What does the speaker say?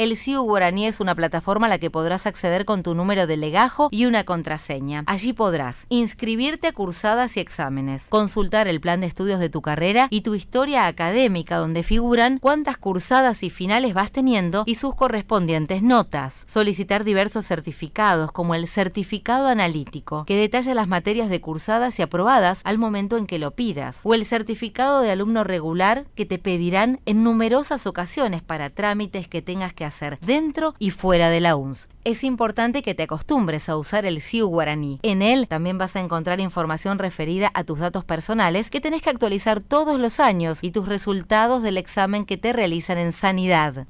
El CIU Guaraní es una plataforma a la que podrás acceder con tu número de legajo y una contraseña. Allí podrás inscribirte a cursadas y exámenes, consultar el plan de estudios de tu carrera y tu historia académica donde figuran cuántas cursadas y finales vas teniendo y sus correspondientes notas, solicitar diversos certificados como el certificado analítico, que detalla las materias de cursadas y aprobadas al momento en que lo pidas, o el certificado de alumno regular que te pedirán en numerosas ocasiones para trámites que tengas que hacer hacer dentro y fuera de la UNS. Es importante que te acostumbres a usar el SIU guaraní. En él también vas a encontrar información referida a tus datos personales que tenés que actualizar todos los años y tus resultados del examen que te realizan en sanidad.